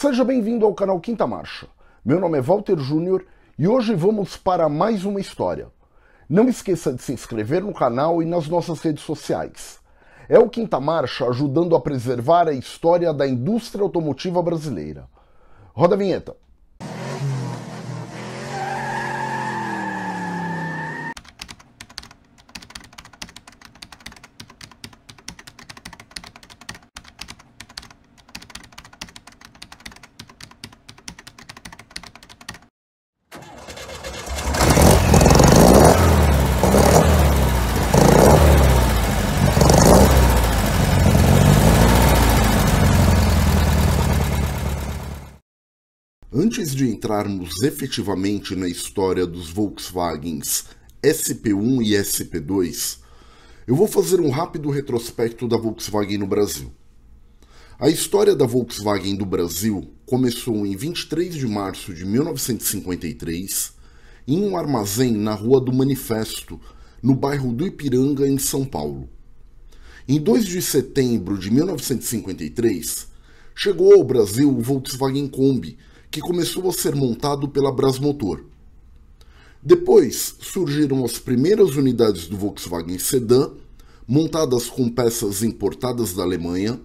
Seja bem-vindo ao canal Quinta Marcha. Meu nome é Walter Júnior e hoje vamos para mais uma história. Não esqueça de se inscrever no canal e nas nossas redes sociais. É o Quinta Marcha ajudando a preservar a história da indústria automotiva brasileira. Roda a vinheta. de entrarmos efetivamente na história dos Volkswagens SP1 e SP2, eu vou fazer um rápido retrospecto da Volkswagen no Brasil. A história da Volkswagen do Brasil começou em 23 de março de 1953, em um armazém na Rua do Manifesto, no bairro do Ipiranga, em São Paulo. Em 2 de setembro de 1953, chegou ao Brasil o Volkswagen Kombi, que começou a ser montado pela Brasmotor. Depois surgiram as primeiras unidades do Volkswagen Sedan, montadas com peças importadas da Alemanha,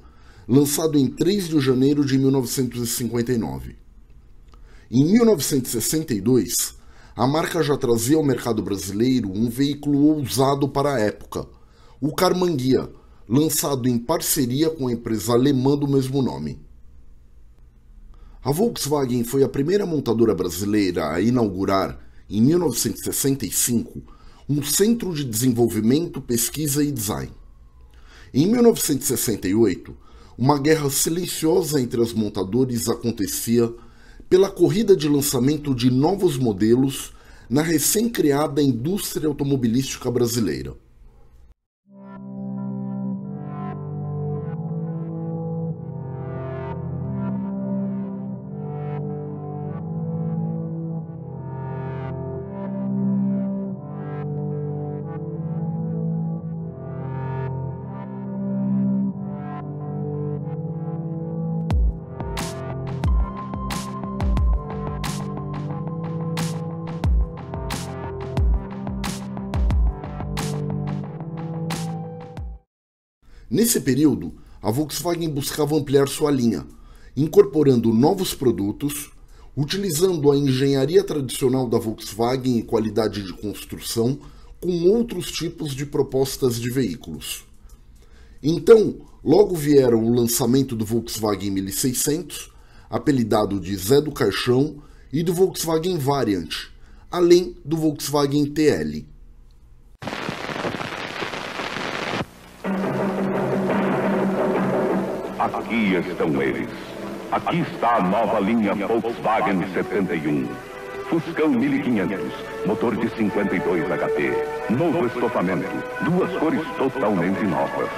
lançado em 3 de janeiro de 1959. Em 1962, a marca já trazia ao mercado brasileiro um veículo ousado para a época, o Carmanguia, lançado em parceria com a empresa alemã do mesmo nome. A Volkswagen foi a primeira montadora brasileira a inaugurar, em 1965, um centro de desenvolvimento, pesquisa e design. Em 1968, uma guerra silenciosa entre as montadoras acontecia pela corrida de lançamento de novos modelos na recém-criada indústria automobilística brasileira. Nesse período, a Volkswagen buscava ampliar sua linha, incorporando novos produtos, utilizando a engenharia tradicional da Volkswagen e qualidade de construção com outros tipos de propostas de veículos. Então, logo vieram o lançamento do Volkswagen 1600, apelidado de Zé do Caixão, e do Volkswagen Variant, além do Volkswagen TL. Aqui estão eles. Aqui está a nova linha Volkswagen 71. Fuscão 1500, motor de 52 HP, novo estofamento, duas cores totalmente novas.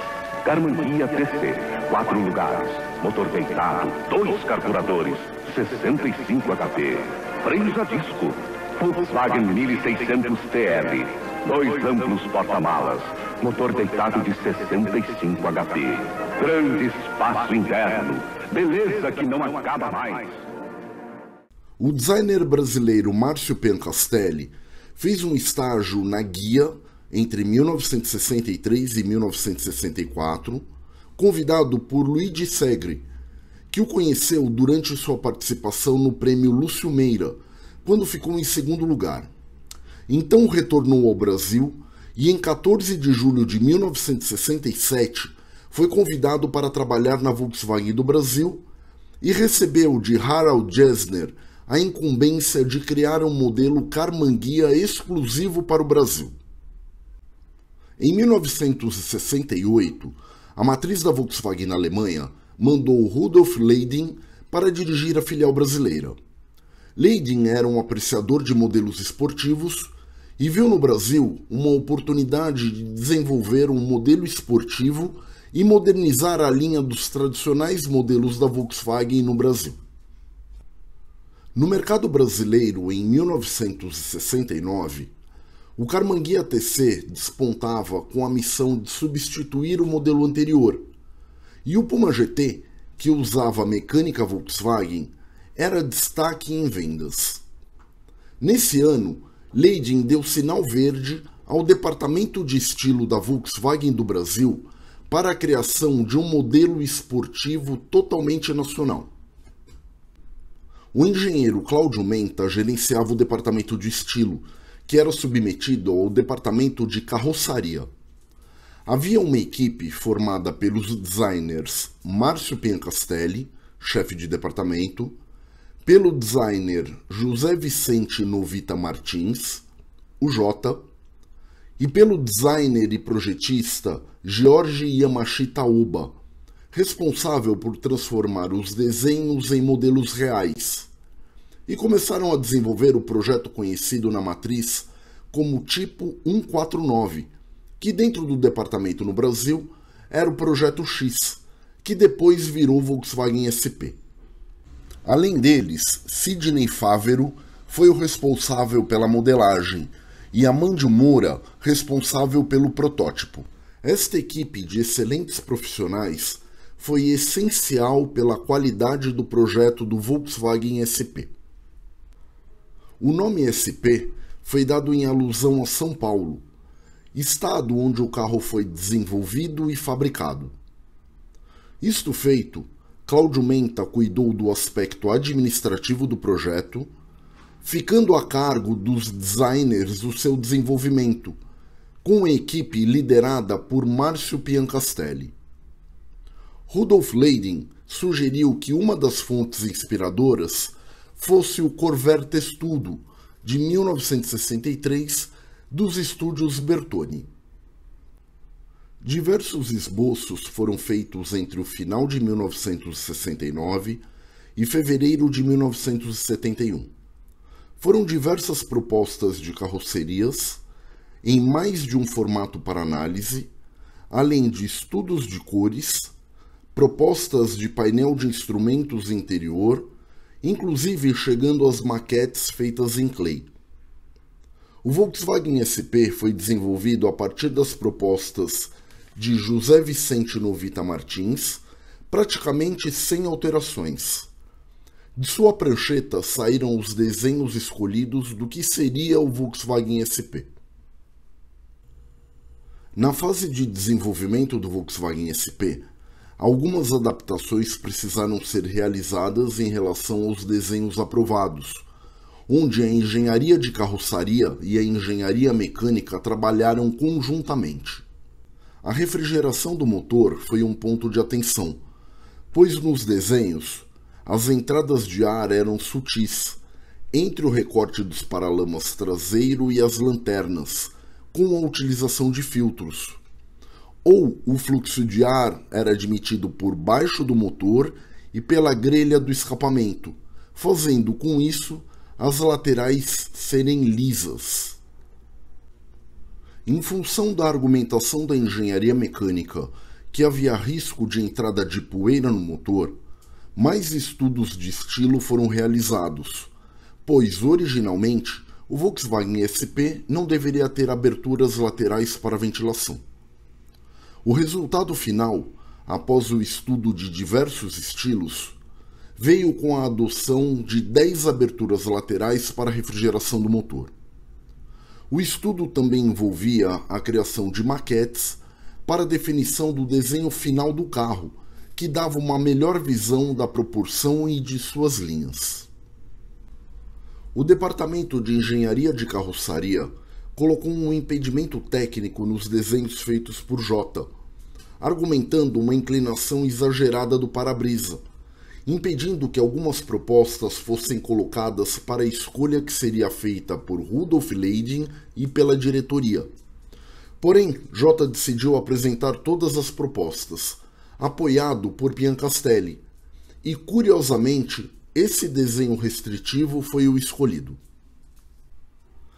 Carmanguia TC, quatro lugares, motor deitado, dois carburadores, 65 HP, freio a disco, Volkswagen 1600 TL, Dois amplos porta-malas, motor deitado de 65 HP, grande espaço interno, beleza que não acaba mais. O designer brasileiro Márcio Pencastelli fez um estágio na Guia entre 1963 e 1964, convidado por Luigi Segre, que o conheceu durante sua participação no prêmio Lúcio Meira, quando ficou em segundo lugar. Então retornou ao Brasil e, em 14 de julho de 1967, foi convidado para trabalhar na Volkswagen do Brasil e recebeu de Harald Jessner a incumbência de criar um modelo Carmanguia exclusivo para o Brasil. Em 1968, a matriz da Volkswagen na Alemanha mandou Rudolf Leiding para dirigir a filial brasileira. Leiding era um apreciador de modelos esportivos e viu no Brasil uma oportunidade de desenvolver um modelo esportivo e modernizar a linha dos tradicionais modelos da Volkswagen no Brasil. No mercado brasileiro, em 1969, o Carmanguia TC despontava com a missão de substituir o modelo anterior, e o Puma GT, que usava a mecânica Volkswagen, era destaque em vendas. Nesse ano, Leiding deu sinal verde ao departamento de estilo da Volkswagen do Brasil para a criação de um modelo esportivo totalmente nacional. O engenheiro Cláudio Menta gerenciava o departamento de estilo, que era submetido ao departamento de carroçaria. Havia uma equipe formada pelos designers Márcio Piancastelli, chefe de departamento, pelo designer José Vicente Novita Martins, o J, e pelo designer e projetista George Yamashita Oba, responsável por transformar os desenhos em modelos reais, e começaram a desenvolver o projeto conhecido na matriz como Tipo 149, que dentro do departamento no Brasil era o Projeto X, que depois virou Volkswagen SP. Além deles, Sidney Fávero foi o responsável pela modelagem e Amandio Moura responsável pelo protótipo. Esta equipe de excelentes profissionais foi essencial pela qualidade do projeto do Volkswagen SP. O nome SP foi dado em alusão a São Paulo, estado onde o carro foi desenvolvido e fabricado. Isto feito, Cláudio Menta cuidou do aspecto administrativo do projeto, ficando a cargo dos designers o seu desenvolvimento, com a equipe liderada por Márcio Piancastelli. Rudolf Leiding sugeriu que uma das fontes inspiradoras fosse o Corvette Estudo, de 1963, dos estúdios Bertoni. Diversos esboços foram feitos entre o final de 1969 e fevereiro de 1971. Foram diversas propostas de carrocerias, em mais de um formato para análise, além de estudos de cores, propostas de painel de instrumentos interior, inclusive chegando às maquetes feitas em clay. O Volkswagen SP foi desenvolvido a partir das propostas de José Vicente Novita Martins, praticamente sem alterações. De sua prancheta saíram os desenhos escolhidos do que seria o Volkswagen SP. Na fase de desenvolvimento do Volkswagen SP, algumas adaptações precisaram ser realizadas em relação aos desenhos aprovados, onde a engenharia de carroçaria e a engenharia mecânica trabalharam conjuntamente. A refrigeração do motor foi um ponto de atenção, pois nos desenhos as entradas de ar eram sutis, entre o recorte dos paralamas traseiro e as lanternas, com a utilização de filtros. Ou o fluxo de ar era admitido por baixo do motor e pela grelha do escapamento, fazendo com isso as laterais serem lisas. Em função da argumentação da engenharia mecânica que havia risco de entrada de poeira no motor, mais estudos de estilo foram realizados, pois originalmente o Volkswagen SP não deveria ter aberturas laterais para ventilação. O resultado final, após o estudo de diversos estilos, veio com a adoção de 10 aberturas laterais para refrigeração do motor. O estudo também envolvia a criação de maquetes para definição do desenho final do carro, que dava uma melhor visão da proporção e de suas linhas. O departamento de engenharia de carroçaria colocou um impedimento técnico nos desenhos feitos por Jota, argumentando uma inclinação exagerada do para-brisa, impedindo que algumas propostas fossem colocadas para a escolha que seria feita por Rudolf Leiding e pela diretoria. Porém, J decidiu apresentar todas as propostas, apoiado por Biancastelli, e curiosamente, esse desenho restritivo foi o escolhido.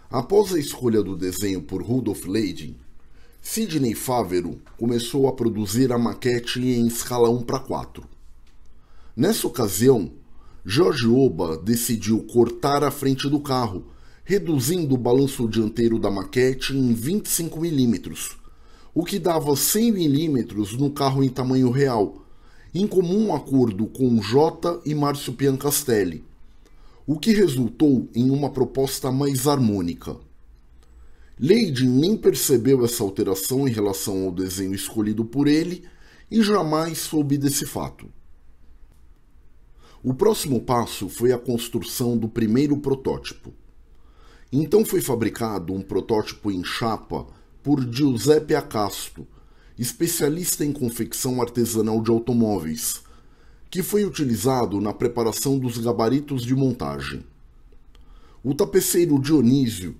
Após a escolha do desenho por Rudolf Leiding, Sidney Fávero começou a produzir a maquete em escala 1 para 4. Nessa ocasião, Jorge Oba decidiu cortar a frente do carro, reduzindo o balanço dianteiro da maquete em 25 milímetros, o que dava 100 milímetros no carro em tamanho real, em comum acordo com J e Márcio Piancastelli, o que resultou em uma proposta mais harmônica. Lady nem percebeu essa alteração em relação ao desenho escolhido por ele e jamais soube desse fato. O próximo passo foi a construção do primeiro protótipo. Então foi fabricado um protótipo em chapa por Giuseppe Acasto, especialista em confecção artesanal de automóveis, que foi utilizado na preparação dos gabaritos de montagem. O tapeceiro Dionísio,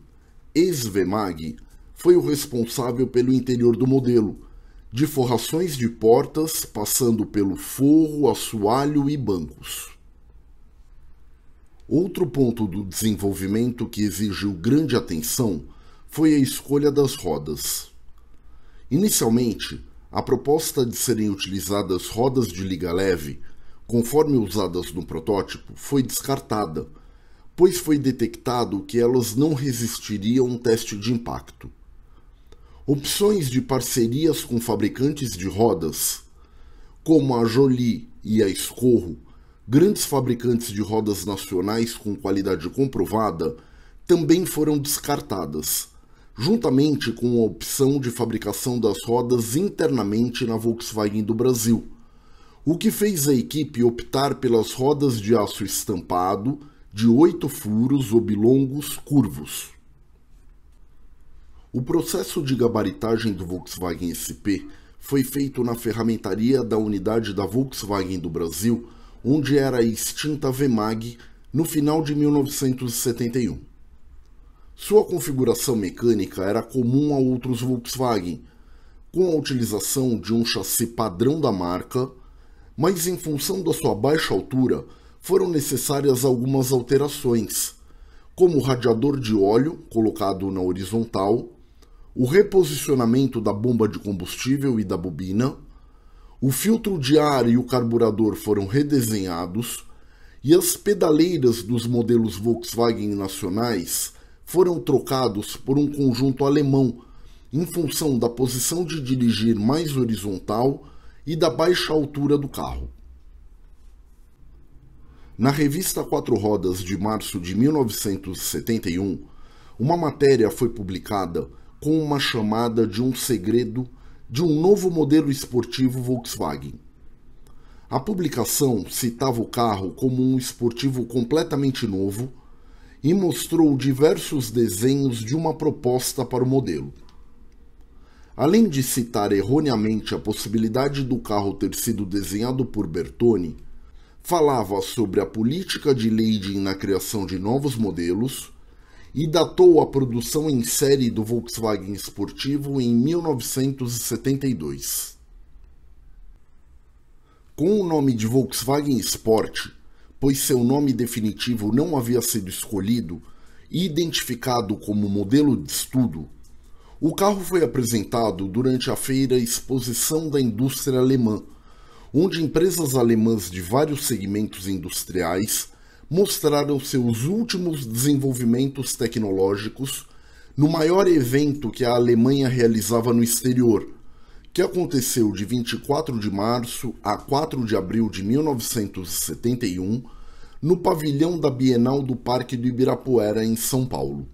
ex-Vemag, foi o responsável pelo interior do modelo, de forrações de portas, passando pelo forro, assoalho e bancos. Outro ponto do desenvolvimento que exigiu grande atenção foi a escolha das rodas. Inicialmente, a proposta de serem utilizadas rodas de liga leve, conforme usadas no protótipo, foi descartada, pois foi detectado que elas não resistiriam a um teste de impacto opções de parcerias com fabricantes de rodas, como a Jolie e a Escorro, grandes fabricantes de rodas nacionais com qualidade comprovada, também foram descartadas, juntamente com a opção de fabricação das rodas internamente na Volkswagen do Brasil, o que fez a equipe optar pelas rodas de aço estampado de oito furos oblongos curvos. O processo de gabaritagem do Volkswagen SP foi feito na ferramentaria da unidade da Volkswagen do Brasil, onde era a extinta VMAG, no final de 1971. Sua configuração mecânica era comum a outros Volkswagen, com a utilização de um chassi padrão da marca, mas em função da sua baixa altura foram necessárias algumas alterações, como o radiador de óleo colocado na horizontal o reposicionamento da bomba de combustível e da bobina, o filtro de ar e o carburador foram redesenhados e as pedaleiras dos modelos Volkswagen nacionais foram trocados por um conjunto alemão em função da posição de dirigir mais horizontal e da baixa altura do carro. Na revista Quatro Rodas de março de 1971, uma matéria foi publicada com uma chamada de um segredo de um novo modelo esportivo Volkswagen. A publicação citava o carro como um esportivo completamente novo e mostrou diversos desenhos de uma proposta para o modelo. Além de citar erroneamente a possibilidade do carro ter sido desenhado por Bertone, falava sobre a política de leiding na criação de novos modelos e datou a produção em série do Volkswagen Esportivo em 1972. Com o nome de Volkswagen Sport, pois seu nome definitivo não havia sido escolhido e identificado como modelo de estudo, o carro foi apresentado durante a feira Exposição da Indústria Alemã, onde empresas alemãs de vários segmentos industriais mostraram seus últimos desenvolvimentos tecnológicos no maior evento que a Alemanha realizava no exterior, que aconteceu de 24 de março a 4 de abril de 1971 no pavilhão da Bienal do Parque do Ibirapuera, em São Paulo.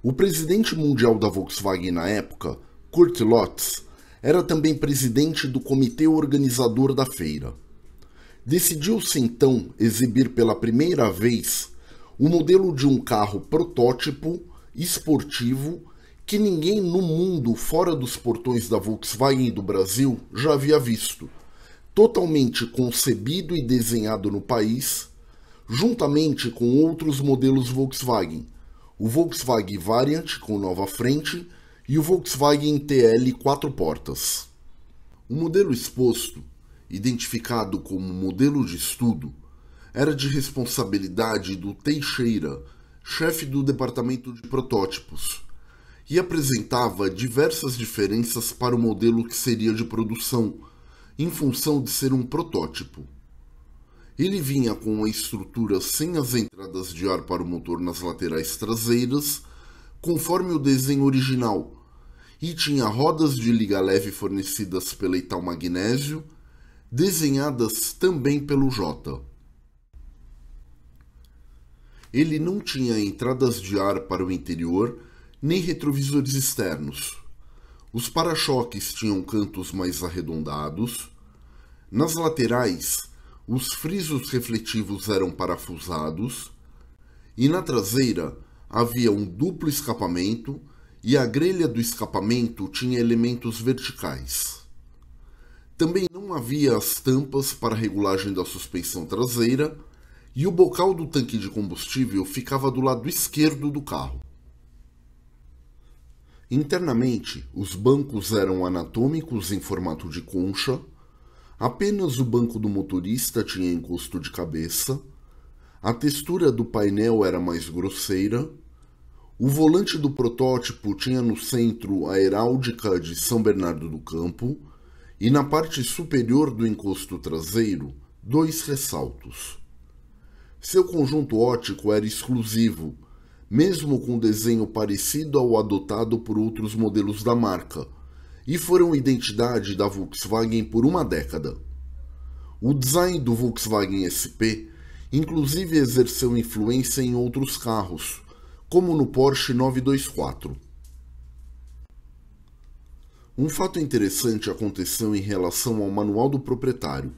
O presidente mundial da Volkswagen na época, Kurt Lotz, era também presidente do comitê organizador da feira. Decidiu-se então exibir pela primeira vez o modelo de um carro protótipo esportivo que ninguém no mundo fora dos portões da Volkswagen do Brasil já havia visto. Totalmente concebido e desenhado no país, juntamente com outros modelos Volkswagen, o Volkswagen Variant com nova frente e o Volkswagen TL quatro portas. O modelo exposto identificado como modelo de estudo, era de responsabilidade do Teixeira, chefe do departamento de protótipos, e apresentava diversas diferenças para o modelo que seria de produção, em função de ser um protótipo. Ele vinha com uma estrutura sem as entradas de ar para o motor nas laterais traseiras, conforme o desenho original, e tinha rodas de liga leve fornecidas pela Ital Magnésio desenhadas também pelo J. Ele não tinha entradas de ar para o interior nem retrovisores externos. Os para-choques tinham cantos mais arredondados. Nas laterais, os frisos refletivos eram parafusados. E na traseira havia um duplo escapamento e a grelha do escapamento tinha elementos verticais. Também não havia as tampas para regulagem da suspensão traseira e o bocal do tanque de combustível ficava do lado esquerdo do carro. Internamente, os bancos eram anatômicos em formato de concha, apenas o banco do motorista tinha encosto de cabeça, a textura do painel era mais grosseira, o volante do protótipo tinha no centro a heráldica de São Bernardo do Campo e na parte superior do encosto traseiro, dois ressaltos. Seu conjunto ótico era exclusivo, mesmo com desenho parecido ao adotado por outros modelos da marca, e foram identidade da Volkswagen por uma década. O design do Volkswagen SP inclusive exerceu influência em outros carros, como no Porsche 924. Um fato interessante aconteceu em relação ao manual do proprietário.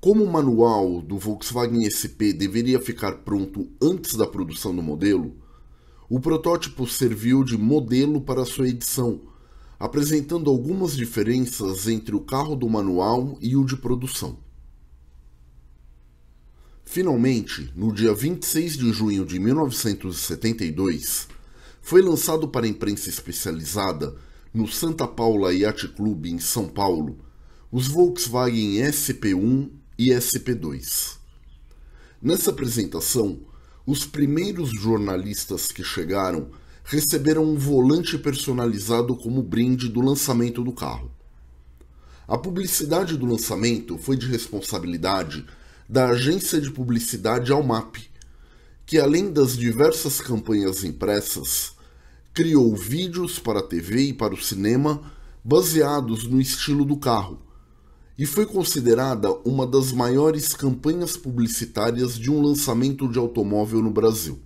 Como o manual do Volkswagen SP deveria ficar pronto antes da produção do modelo, o protótipo serviu de modelo para sua edição, apresentando algumas diferenças entre o carro do manual e o de produção. Finalmente, no dia 26 de junho de 1972, foi lançado para a imprensa especializada no Santa Paula Yacht Club, em São Paulo, os Volkswagen SP1 e SP2. Nessa apresentação, os primeiros jornalistas que chegaram receberam um volante personalizado como brinde do lançamento do carro. A publicidade do lançamento foi de responsabilidade da agência de publicidade Almap, que além das diversas campanhas impressas, criou vídeos para a TV e para o cinema baseados no estilo do carro e foi considerada uma das maiores campanhas publicitárias de um lançamento de automóvel no Brasil.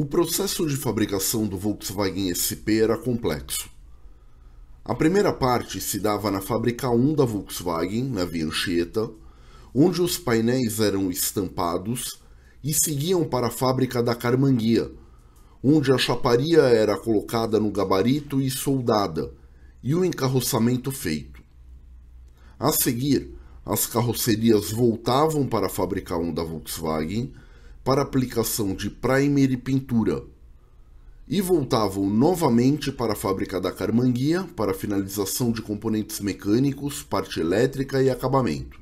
O processo de fabricação do Volkswagen SP era complexo. A primeira parte se dava na fábrica 1 da Volkswagen, na Via Anchieta, onde os painéis eram estampados e seguiam para a fábrica da Carmanguia, onde a chaparia era colocada no gabarito e soldada, e o encarroçamento feito. A seguir, as carrocerias voltavam para a fábrica 1 da Volkswagen para aplicação de primer e pintura, e voltavam novamente para a fábrica da Carmanguia para finalização de componentes mecânicos, parte elétrica e acabamento.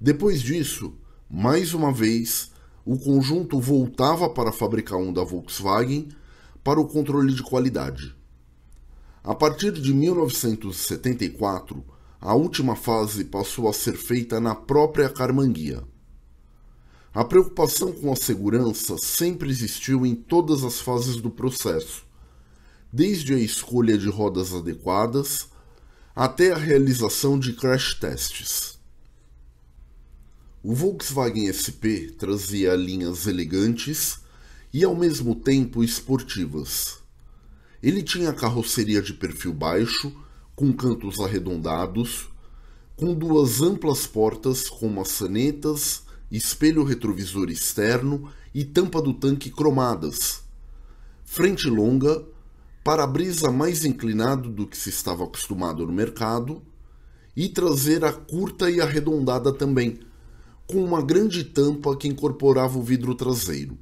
Depois disso, mais uma vez, o conjunto voltava para a fábrica 1 da Volkswagen para o controle de qualidade. A partir de 1974, a última fase passou a ser feita na própria Carmanguia. A preocupação com a segurança sempre existiu em todas as fases do processo, desde a escolha de rodas adequadas até a realização de crash tests. O Volkswagen SP trazia linhas elegantes e ao mesmo tempo esportivas. Ele tinha carroceria de perfil baixo, com cantos arredondados, com duas amplas portas com maçanetas espelho retrovisor externo e tampa do tanque cromadas, frente longa, para-brisa mais inclinado do que se estava acostumado no mercado e traseira curta e arredondada também, com uma grande tampa que incorporava o vidro traseiro.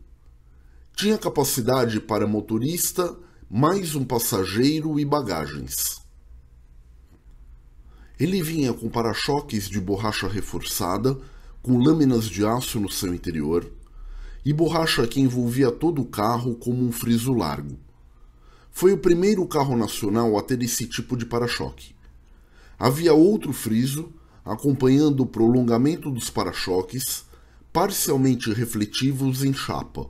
Tinha capacidade para motorista, mais um passageiro e bagagens. Ele vinha com para-choques de borracha reforçada com lâminas de aço no seu interior, e borracha que envolvia todo o carro como um friso largo. Foi o primeiro carro nacional a ter esse tipo de para-choque. Havia outro friso, acompanhando o prolongamento dos para-choques, parcialmente refletivos em chapa.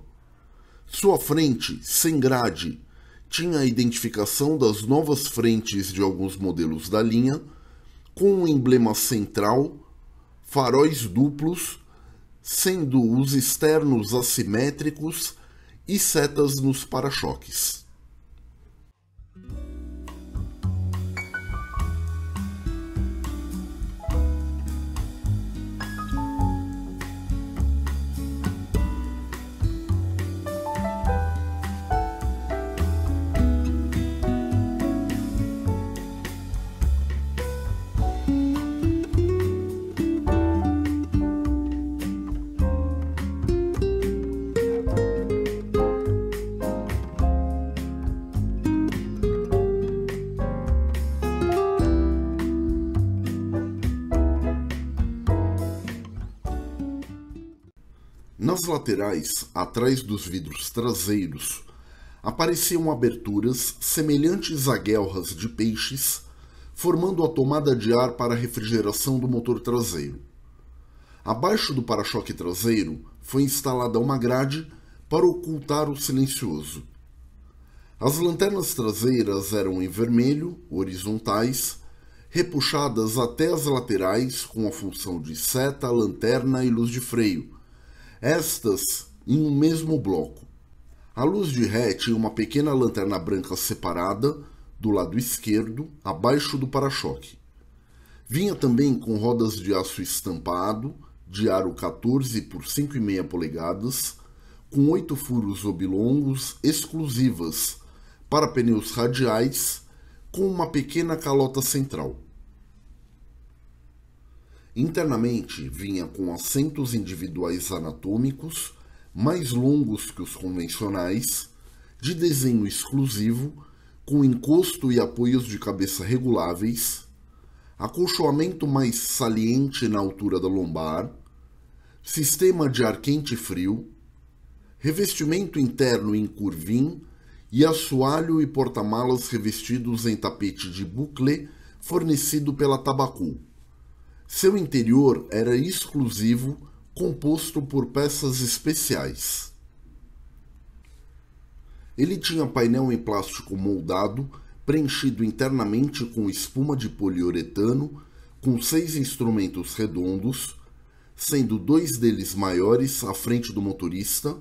Sua frente, sem grade, tinha a identificação das novas frentes de alguns modelos da linha, com um emblema central faróis duplos, sendo os externos assimétricos e setas nos para-choques. laterais, atrás dos vidros traseiros, apareciam aberturas semelhantes a guelras de peixes, formando a tomada de ar para a refrigeração do motor traseiro. Abaixo do para-choque traseiro foi instalada uma grade para ocultar o silencioso. As lanternas traseiras eram em vermelho, horizontais, repuxadas até as laterais com a função de seta, lanterna e luz de freio, estas em um mesmo bloco. A luz de ré tinha uma pequena lanterna branca separada do lado esquerdo, abaixo do para-choque. Vinha também com rodas de aço estampado, de aro 14 por 5,5 polegadas, com oito furos oblongos exclusivas para pneus radiais, com uma pequena calota central. Internamente vinha com assentos individuais anatômicos, mais longos que os convencionais, de desenho exclusivo, com encosto e apoios de cabeça reguláveis, acolchoamento mais saliente na altura da lombar, sistema de ar quente e frio, revestimento interno em curvim e assoalho e porta-malas revestidos em tapete de bucle fornecido pela Tabacu. Seu interior era exclusivo, composto por peças especiais. Ele tinha painel em plástico moldado, preenchido internamente com espuma de poliuretano, com seis instrumentos redondos, sendo dois deles maiores à frente do motorista,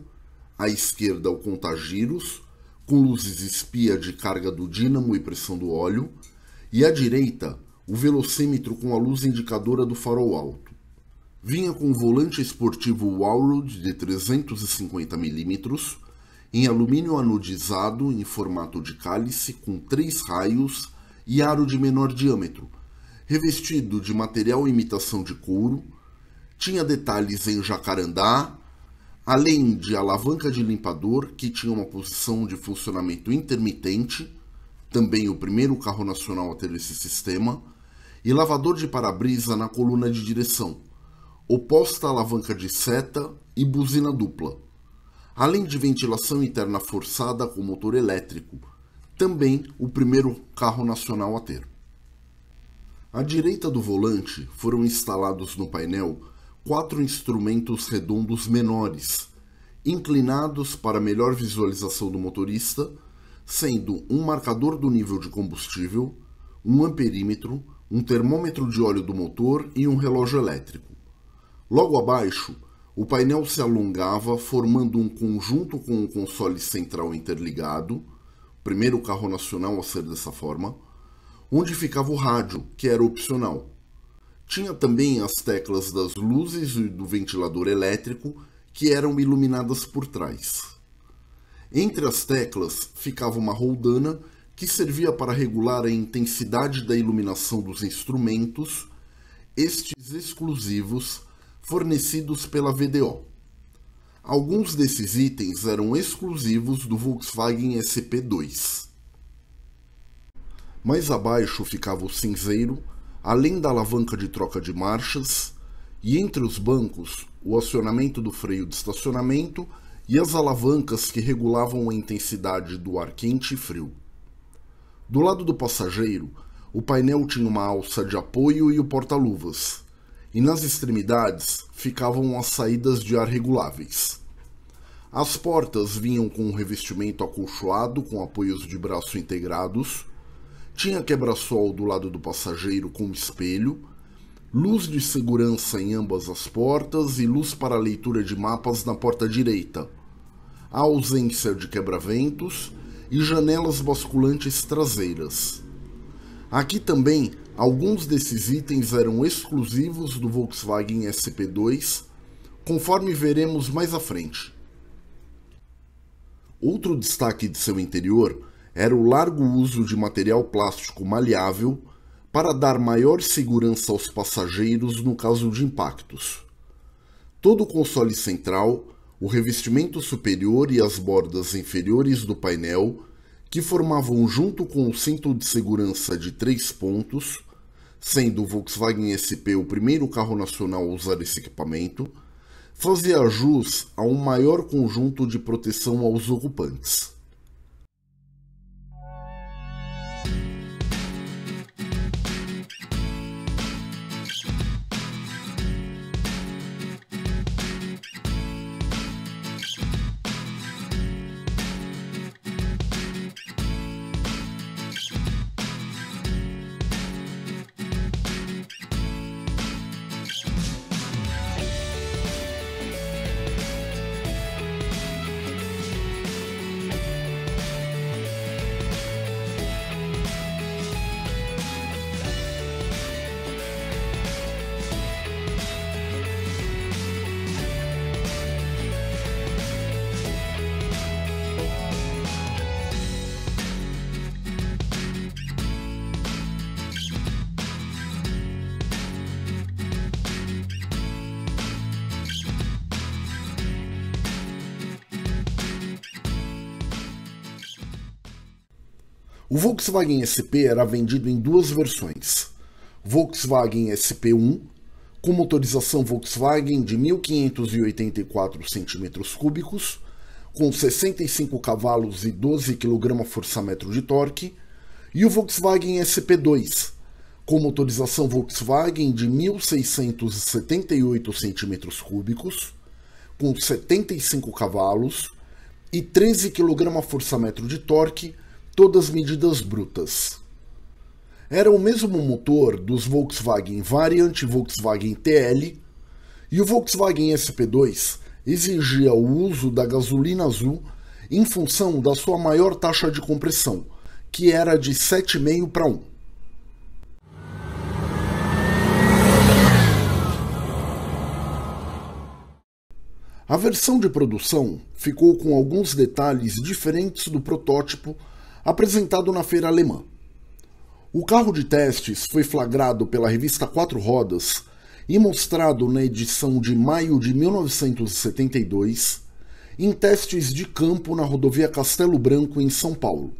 à esquerda o contagiros, com luzes espia de carga do dínamo e pressão do óleo, e à direita o velocímetro com a luz indicadora do farol alto. Vinha com o volante esportivo Walrod de 350mm, em alumínio anodizado em formato de cálice com três raios e aro de menor diâmetro, revestido de material imitação de couro, tinha detalhes em jacarandá, além de alavanca de limpador que tinha uma posição de funcionamento intermitente também o primeiro carro nacional a ter esse sistema, e lavador de para-brisa na coluna de direção, oposta à alavanca de seta e buzina dupla, além de ventilação interna forçada com motor elétrico, também o primeiro carro nacional a ter. À direita do volante foram instalados no painel quatro instrumentos redondos menores, inclinados para melhor visualização do motorista sendo um marcador do nível de combustível, um amperímetro, um termômetro de óleo do motor e um relógio elétrico. Logo abaixo, o painel se alongava formando um conjunto com o console central interligado, primeiro carro nacional a ser dessa forma, onde ficava o rádio, que era opcional. Tinha também as teclas das luzes e do ventilador elétrico, que eram iluminadas por trás. Entre as teclas ficava uma roldana que servia para regular a intensidade da iluminação dos instrumentos, estes exclusivos fornecidos pela VDO. Alguns desses itens eram exclusivos do Volkswagen SP2. Mais abaixo ficava o cinzeiro, além da alavanca de troca de marchas, e entre os bancos, o acionamento do freio de estacionamento e as alavancas que regulavam a intensidade do ar quente e frio. Do lado do passageiro, o painel tinha uma alça de apoio e o porta-luvas, e nas extremidades ficavam as saídas de ar reguláveis. As portas vinham com um revestimento acolchoado com apoios de braço integrados, tinha quebra-sol do lado do passageiro com espelho luz de segurança em ambas as portas e luz para leitura de mapas na porta direita, a ausência de quebra-ventos e janelas basculantes traseiras. Aqui também, alguns desses itens eram exclusivos do Volkswagen SP2, conforme veremos mais à frente. Outro destaque de seu interior era o largo uso de material plástico maleável para dar maior segurança aos passageiros no caso de impactos. Todo o console central, o revestimento superior e as bordas inferiores do painel, que formavam junto com o cinto de segurança de três pontos, sendo o Volkswagen SP o primeiro carro nacional a usar esse equipamento, fazia jus a um maior conjunto de proteção aos ocupantes. O Volkswagen SP era vendido em duas versões: Volkswagen SP1, com motorização Volkswagen de 1584 cm3, com 65 cavalos e 12 kgfm de torque, e o Volkswagen SP2, com motorização Volkswagen de 1678 cm3, com 75 cavalos e 13 kgfm de torque todas medidas brutas. Era o mesmo motor dos Volkswagen Variant, Volkswagen TL, e o Volkswagen SP2 exigia o uso da gasolina azul em função da sua maior taxa de compressão, que era de 7,5 para 1. A versão de produção ficou com alguns detalhes diferentes do protótipo apresentado na feira alemã. O carro de testes foi flagrado pela revista Quatro Rodas e mostrado na edição de maio de 1972 em testes de campo na rodovia Castelo Branco, em São Paulo.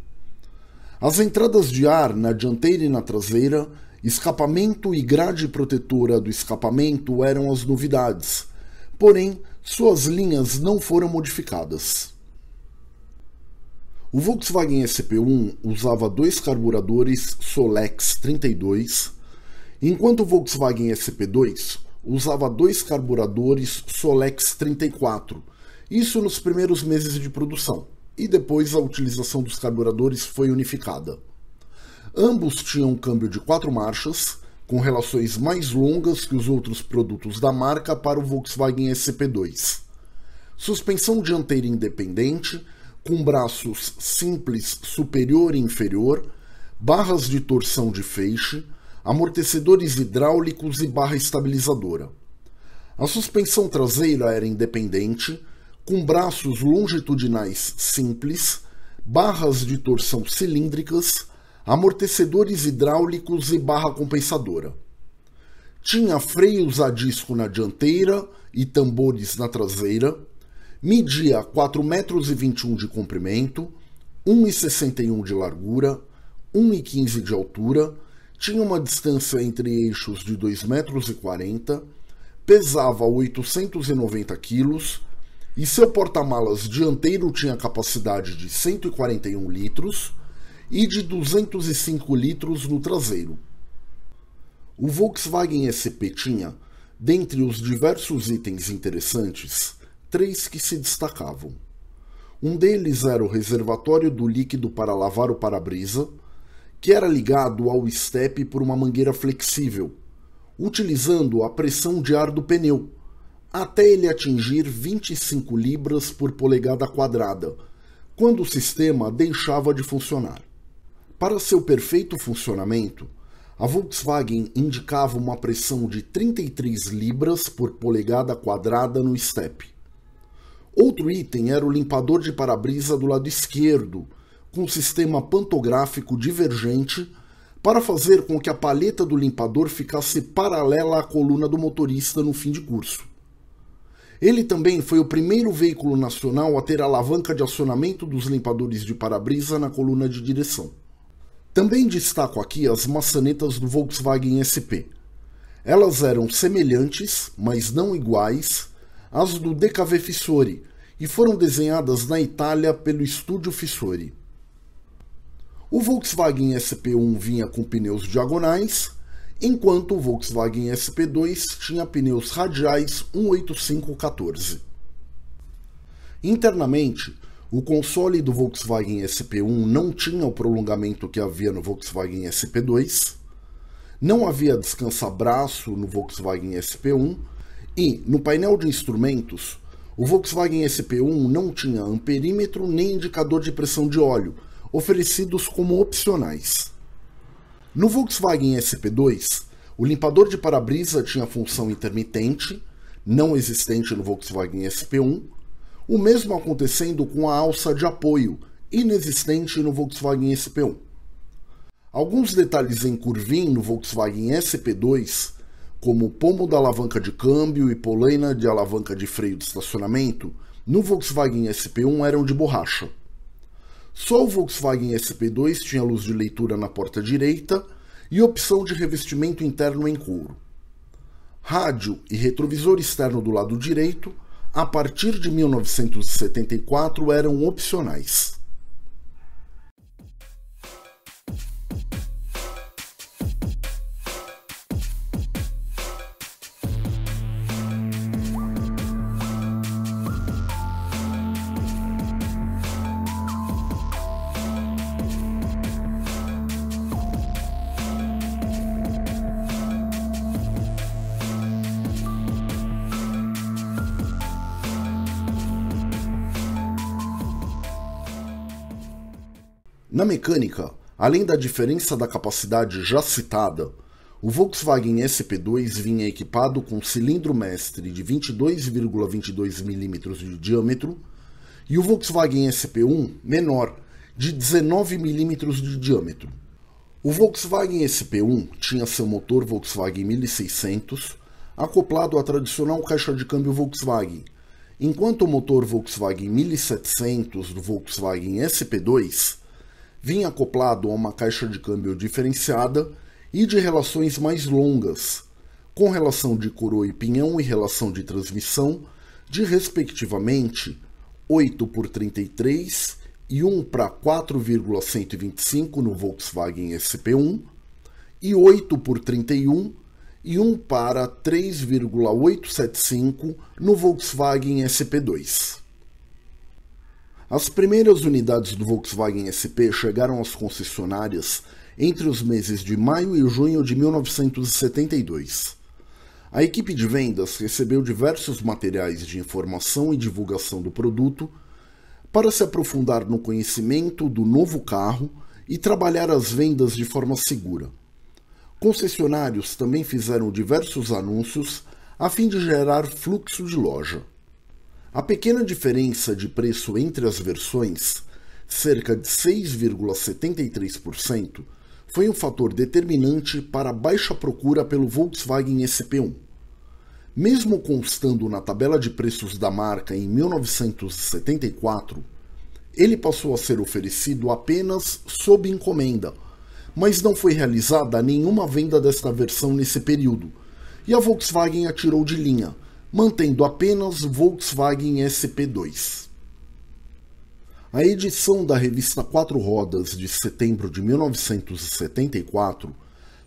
As entradas de ar na dianteira e na traseira, escapamento e grade protetora do escapamento eram as novidades, porém suas linhas não foram modificadas. O Volkswagen SP1 usava dois carburadores Solex 32, enquanto o Volkswagen SP2 usava dois carburadores Solex 34, isso nos primeiros meses de produção, e depois a utilização dos carburadores foi unificada. Ambos tinham um câmbio de quatro marchas, com relações mais longas que os outros produtos da marca para o Volkswagen SP2. Suspensão dianteira independente com braços simples superior e inferior, barras de torção de feixe, amortecedores hidráulicos e barra estabilizadora. A suspensão traseira era independente, com braços longitudinais simples, barras de torção cilíndricas, amortecedores hidráulicos e barra compensadora. Tinha freios a disco na dianteira e tambores na traseira, media 4,21 metros de comprimento, 1,61 de largura, 1,15 de altura, tinha uma distância entre eixos de 2,40 metros, pesava 890 quilos e seu porta-malas dianteiro tinha capacidade de 141 litros e de 205 litros no traseiro. O Volkswagen SP tinha, dentre os diversos itens interessantes, três que se destacavam. Um deles era o reservatório do líquido para lavar o para-brisa, que era ligado ao estepe por uma mangueira flexível, utilizando a pressão de ar do pneu, até ele atingir 25 libras por polegada quadrada, quando o sistema deixava de funcionar. Para seu perfeito funcionamento, a Volkswagen indicava uma pressão de 33 libras por polegada quadrada no estepe. Outro item era o limpador de para-brisa do lado esquerdo, com um sistema pantográfico divergente para fazer com que a paleta do limpador ficasse paralela à coluna do motorista no fim de curso. Ele também foi o primeiro veículo nacional a ter alavanca de acionamento dos limpadores de para-brisa na coluna de direção. Também destaco aqui as maçanetas do Volkswagen SP. Elas eram semelhantes, mas não iguais, as do DKV Fissori, e foram desenhadas na Itália pelo estúdio Fissori. O Volkswagen SP1 vinha com pneus diagonais, enquanto o Volkswagen SP2 tinha pneus radiais 18514. Internamente, o console do Volkswagen SP1 não tinha o prolongamento que havia no Volkswagen SP2, não havia descansa-braço no Volkswagen SP1 e, no painel de instrumentos, o Volkswagen SP1 não tinha amperímetro nem indicador de pressão de óleo, oferecidos como opcionais. No Volkswagen SP2, o limpador de para-brisa tinha função intermitente, não existente no Volkswagen SP1, o mesmo acontecendo com a alça de apoio, inexistente no Volkswagen SP1. Alguns detalhes em curvim no Volkswagen SP2 como pomo da alavanca de câmbio e polaina de alavanca de freio de estacionamento, no Volkswagen SP1 eram de borracha. Só o Volkswagen SP2 tinha luz de leitura na porta direita e opção de revestimento interno em couro. Rádio e retrovisor externo do lado direito, a partir de 1974, eram opcionais. Na mecânica, além da diferença da capacidade já citada, o Volkswagen SP2 vinha equipado com cilindro mestre de 22,22 mm de diâmetro e o Volkswagen SP1 menor, de 19 mm de diâmetro. O Volkswagen SP1 tinha seu motor Volkswagen 1600 acoplado à tradicional caixa de câmbio Volkswagen, enquanto o motor Volkswagen 1700 do Volkswagen SP2 vinha acoplado a uma caixa de câmbio diferenciada e de relações mais longas, com relação de coroa e pinhão e relação de transmissão de respectivamente 8 por 33 e 1 para 4,125 no Volkswagen SP1 e 8 por 31 e 1 para 3,875 no Volkswagen SP2. As primeiras unidades do Volkswagen SP chegaram às concessionárias entre os meses de maio e junho de 1972. A equipe de vendas recebeu diversos materiais de informação e divulgação do produto para se aprofundar no conhecimento do novo carro e trabalhar as vendas de forma segura. Concessionários também fizeram diversos anúncios a fim de gerar fluxo de loja. A pequena diferença de preço entre as versões, cerca de 6,73%, foi um fator determinante para a baixa procura pelo Volkswagen SP1. Mesmo constando na tabela de preços da marca em 1974, ele passou a ser oferecido apenas sob encomenda, mas não foi realizada nenhuma venda desta versão nesse período, e a Volkswagen atirou de linha, mantendo apenas Volkswagen SP2. A edição da revista Quatro Rodas de setembro de 1974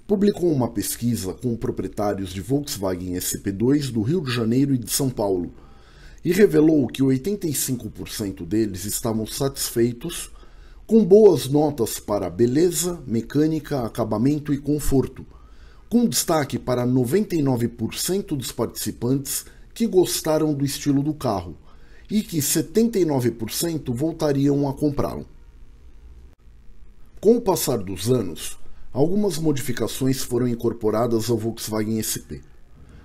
publicou uma pesquisa com proprietários de Volkswagen SP2 do Rio de Janeiro e de São Paulo e revelou que 85% deles estavam satisfeitos com boas notas para beleza, mecânica, acabamento e conforto, com destaque para 99% dos participantes que gostaram do estilo do carro e que 79% voltariam a comprá-lo. Com o passar dos anos, algumas modificações foram incorporadas ao Volkswagen SP.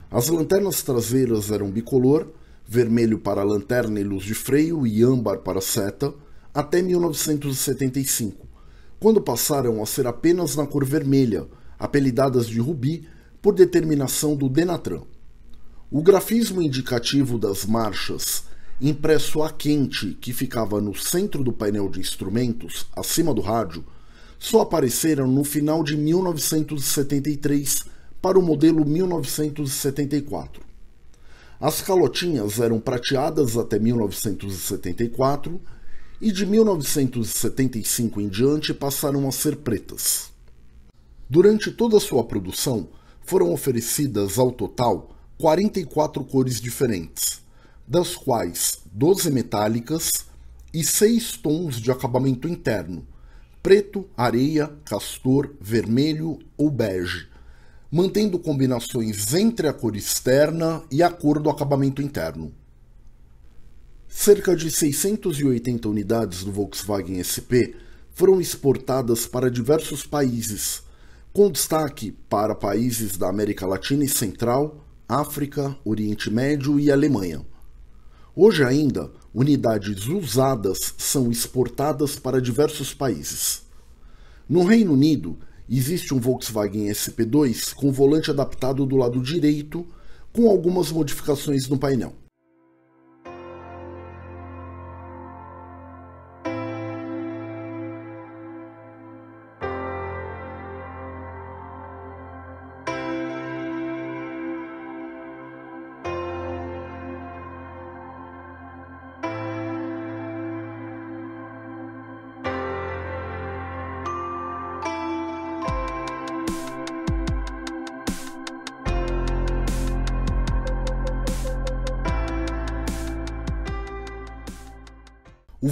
As lanternas traseiras eram bicolor, vermelho para lanterna e luz de freio e âmbar para seta, até 1975, quando passaram a ser apenas na cor vermelha, apelidadas de rubi por determinação do Denatran. O grafismo indicativo das marchas, impresso a quente que ficava no centro do painel de instrumentos, acima do rádio, só apareceram no final de 1973 para o modelo 1974. As calotinhas eram prateadas até 1974 e de 1975 em diante passaram a ser pretas. Durante toda sua produção, foram oferecidas ao total 44 cores diferentes, das quais 12 metálicas e 6 tons de acabamento interno, preto, areia, castor, vermelho ou bege, mantendo combinações entre a cor externa e a cor do acabamento interno. Cerca de 680 unidades do Volkswagen SP foram exportadas para diversos países, com destaque para países da América Latina e Central, África, Oriente Médio e Alemanha. Hoje ainda, unidades usadas são exportadas para diversos países. No Reino Unido, existe um Volkswagen SP2 com volante adaptado do lado direito, com algumas modificações no painel.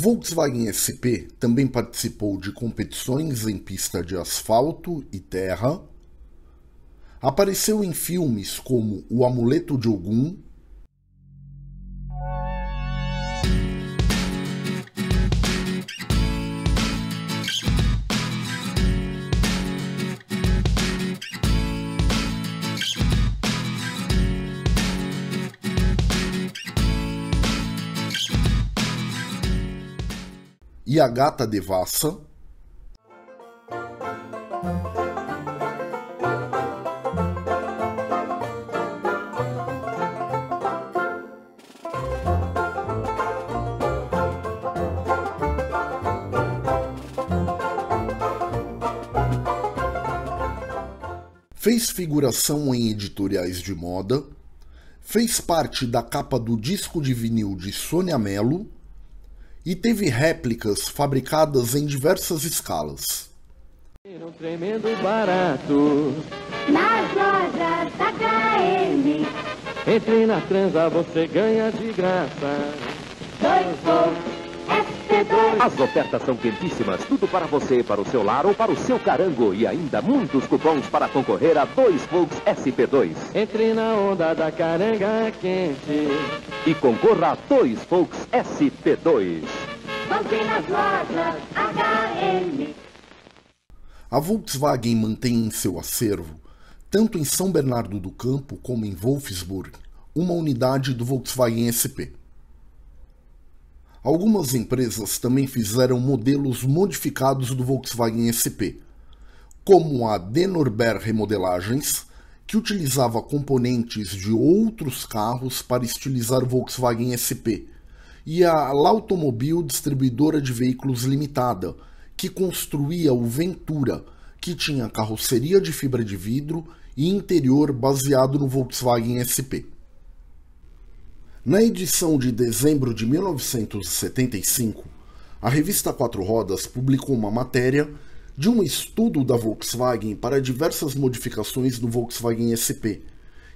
Volkswagen SP também participou de competições em pista de asfalto e terra, apareceu em filmes como O Amuleto de Ogum a gata devassa. Fez figuração em editoriais de moda, fez parte da capa do disco de vinil de Sônia Mello e teve réplicas fabricadas em diversas escalas. tremendo barato nas lojas da KM. Entre na transa, você ganha de graça. Dois as ofertas são quentíssimas, tudo para você, para o seu lar ou para o seu carango. E ainda muitos cupons para concorrer a dois Volks SP2. Entre na onda da caranga quente. E concorra a dois Volks SP2. Compre nas lojas HM. A Volkswagen mantém em seu acervo, tanto em São Bernardo do Campo como em Wolfsburg, uma unidade do Volkswagen SP. Algumas empresas também fizeram modelos modificados do Volkswagen SP, como a Denorber Remodelagens, que utilizava componentes de outros carros para estilizar o Volkswagen SP, e a L'Automobil Distribuidora de Veículos Limitada, que construía o Ventura, que tinha carroceria de fibra de vidro e interior baseado no Volkswagen SP. Na edição de dezembro de 1975, a revista Quatro Rodas publicou uma matéria de um estudo da Volkswagen para diversas modificações do Volkswagen SP,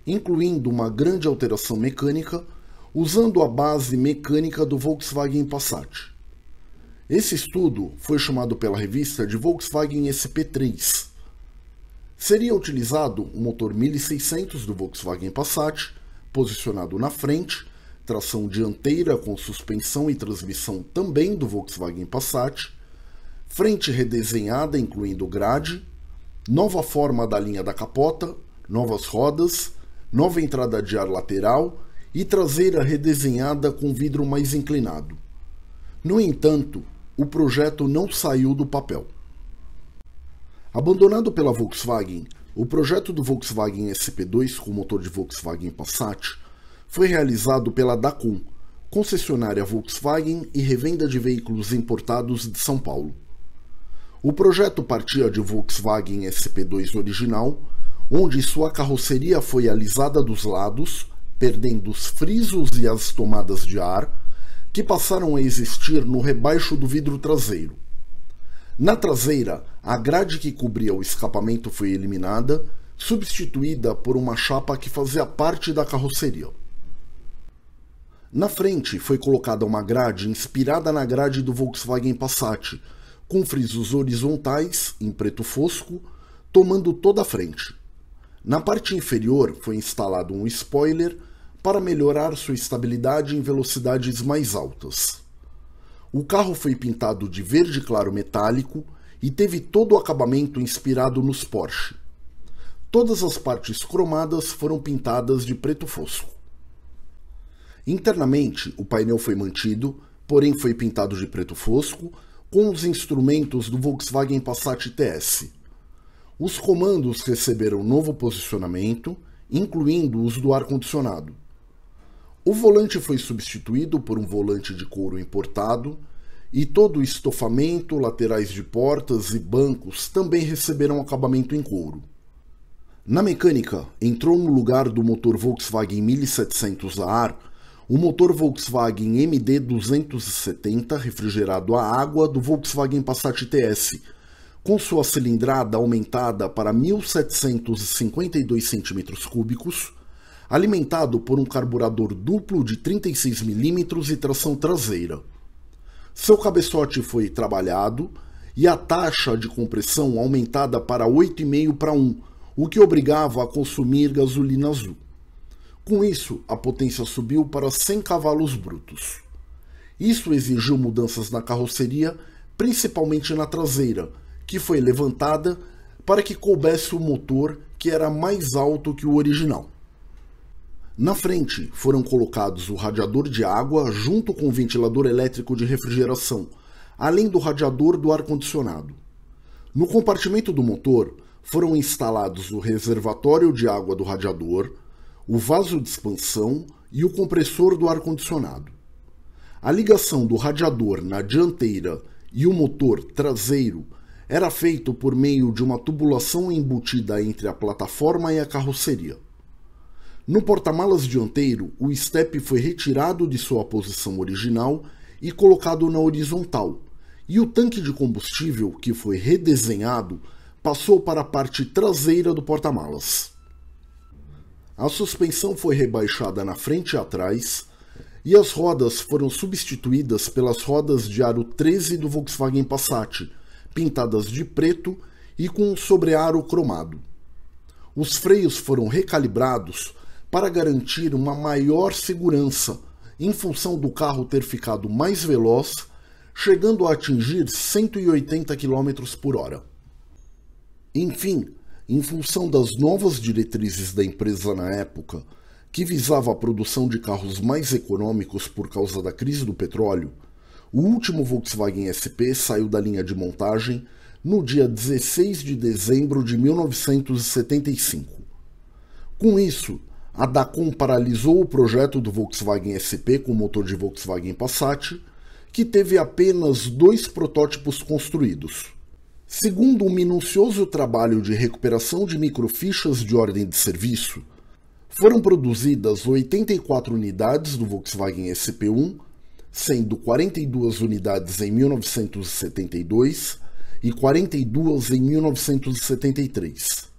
incluindo uma grande alteração mecânica usando a base mecânica do Volkswagen Passat. Esse estudo foi chamado pela revista de Volkswagen SP3. Seria utilizado o motor 1600 do Volkswagen Passat, posicionado na frente, tração dianteira com suspensão e transmissão também do Volkswagen Passat, frente redesenhada incluindo grade, nova forma da linha da capota, novas rodas, nova entrada de ar lateral e traseira redesenhada com vidro mais inclinado. No entanto, o projeto não saiu do papel. Abandonado pela Volkswagen, o projeto do Volkswagen SP2 com motor de Volkswagen Passat foi realizado pela Dacom, concessionária Volkswagen e revenda de veículos importados de São Paulo. O projeto partia de Volkswagen SP2 original, onde sua carroceria foi alisada dos lados, perdendo os frisos e as tomadas de ar, que passaram a existir no rebaixo do vidro traseiro. Na traseira, a grade que cobria o escapamento foi eliminada, substituída por uma chapa que fazia parte da carroceria. Na frente foi colocada uma grade inspirada na grade do Volkswagen Passat, com frisos horizontais em preto fosco, tomando toda a frente. Na parte inferior foi instalado um spoiler para melhorar sua estabilidade em velocidades mais altas. O carro foi pintado de verde claro metálico e teve todo o acabamento inspirado nos Porsche. Todas as partes cromadas foram pintadas de preto fosco. Internamente, o painel foi mantido, porém foi pintado de preto fosco, com os instrumentos do Volkswagen Passat TS. Os comandos receberam novo posicionamento, incluindo os do ar-condicionado. O volante foi substituído por um volante de couro importado, e todo o estofamento, laterais de portas e bancos também receberam acabamento em couro. Na mecânica, entrou no lugar do motor Volkswagen 1700 a AR o motor Volkswagen MD 270 refrigerado a água do Volkswagen Passat TS, com sua cilindrada aumentada para 1.752 cm3, alimentado por um carburador duplo de 36 mm e tração traseira. Seu cabeçote foi trabalhado e a taxa de compressão aumentada para 8,5 para 1, o que obrigava a consumir gasolina azul. Com isso, a potência subiu para 100 cavalos brutos. Isso exigiu mudanças na carroceria, principalmente na traseira, que foi levantada para que coubesse o motor que era mais alto que o original. Na frente foram colocados o radiador de água junto com o ventilador elétrico de refrigeração, além do radiador do ar-condicionado. No compartimento do motor foram instalados o reservatório de água do radiador, o vaso de expansão e o compressor do ar-condicionado. A ligação do radiador na dianteira e o motor traseiro era feito por meio de uma tubulação embutida entre a plataforma e a carroceria. No porta-malas dianteiro, o step foi retirado de sua posição original e colocado na horizontal, e o tanque de combustível, que foi redesenhado, passou para a parte traseira do porta-malas. A suspensão foi rebaixada na frente e atrás e as rodas foram substituídas pelas rodas de aro 13 do Volkswagen Passat, pintadas de preto e com um sobrearo cromado. Os freios foram recalibrados para garantir uma maior segurança, em função do carro ter ficado mais veloz, chegando a atingir 180 km por hora. Enfim, em função das novas diretrizes da empresa na época, que visava a produção de carros mais econômicos por causa da crise do petróleo, o último Volkswagen SP saiu da linha de montagem no dia 16 de dezembro de 1975. Com isso, a Dacom paralisou o projeto do Volkswagen SP com motor de Volkswagen Passat, que teve apenas dois protótipos construídos. Segundo um minucioso trabalho de recuperação de microfichas de ordem de serviço, foram produzidas 84 unidades do Volkswagen SP1, sendo 42 unidades em 1972 e 42 em 1973.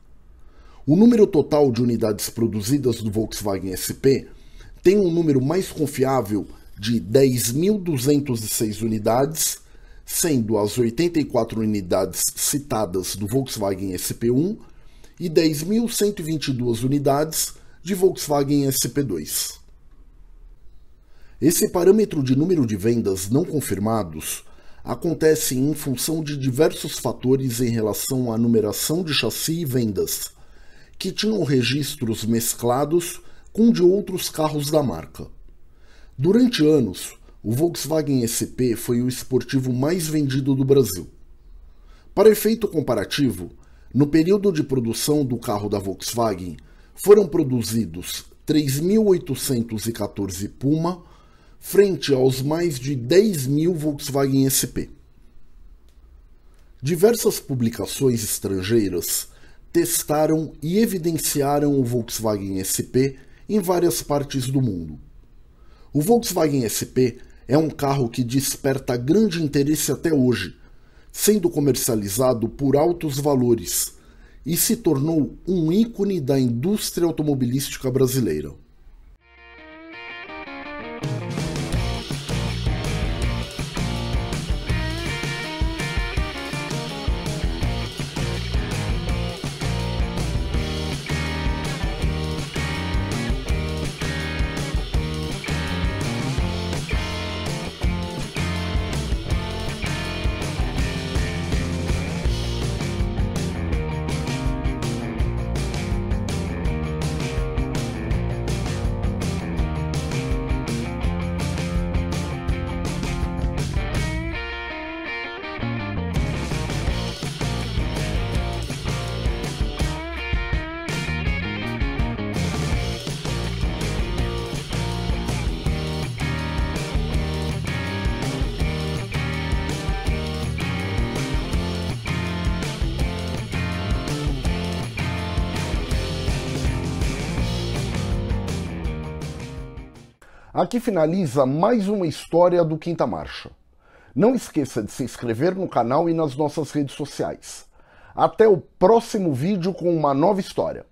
O número total de unidades produzidas do Volkswagen SP tem um número mais confiável de 10.206 unidades sendo as 84 unidades citadas do Volkswagen SP1 e 10.122 unidades de Volkswagen SP2. Esse parâmetro de número de vendas não confirmados acontece em função de diversos fatores em relação à numeração de chassi e vendas, que tinham registros mesclados com de outros carros da marca. Durante anos, o Volkswagen SP foi o esportivo mais vendido do Brasil. Para efeito comparativo, no período de produção do carro da Volkswagen, foram produzidos 3.814 Puma, frente aos mais de 10 mil Volkswagen SP. Diversas publicações estrangeiras testaram e evidenciaram o Volkswagen SP em várias partes do mundo. O Volkswagen SP é um carro que desperta grande interesse até hoje, sendo comercializado por altos valores e se tornou um ícone da indústria automobilística brasileira. Aqui finaliza mais uma história do Quinta Marcha. Não esqueça de se inscrever no canal e nas nossas redes sociais. Até o próximo vídeo com uma nova história.